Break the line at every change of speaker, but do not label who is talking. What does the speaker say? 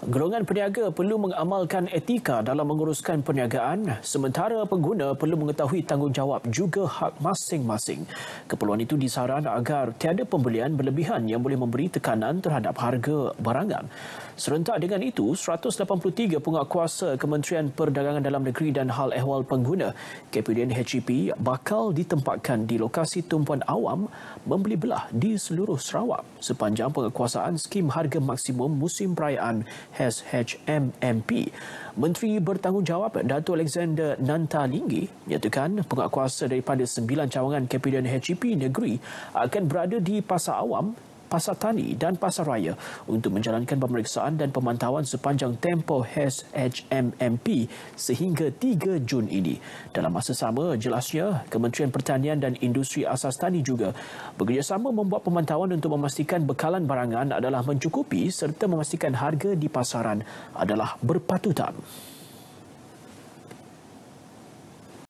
Golongan peniaga perlu mengamalkan etika dalam menguruskan perniagaan sementara pengguna perlu mengetahui tanggungjawab juga hak masing-masing. Keperluan itu disaran agar tiada pembelian berlebihan yang boleh memberi tekanan terhadap harga barangan. Serentak dengan itu, 183 penguatkuasa Kementerian Perdagangan Dalam Negeri dan Hal Ehwal Pengguna KPDN HEP bakal ditempatkan di lokasi tumpuan awam membeli belah di seluruh Sarawak sepanjang penguatkuasaan skim harga maksimum musim perayaan SHMMP. Menteri bertanggungjawab Datuk Alexander Nanta Linggi menyatakan penguatkuasa daripada sembilan cawangan Kepimpinan HGP e Negeri akan berada di pasar awam Pasar Tani dan Pasar Raya untuk menjalankan pemeriksaan dan pemantauan sepanjang tempo HES HMMP sehingga 3 Jun ini. Dalam masa sama, jelasnya Kementerian Pertanian dan Industri Asas Tani juga bekerjasama membuat pemantauan untuk memastikan bekalan barangan adalah mencukupi serta memastikan harga di pasaran adalah berpatutan.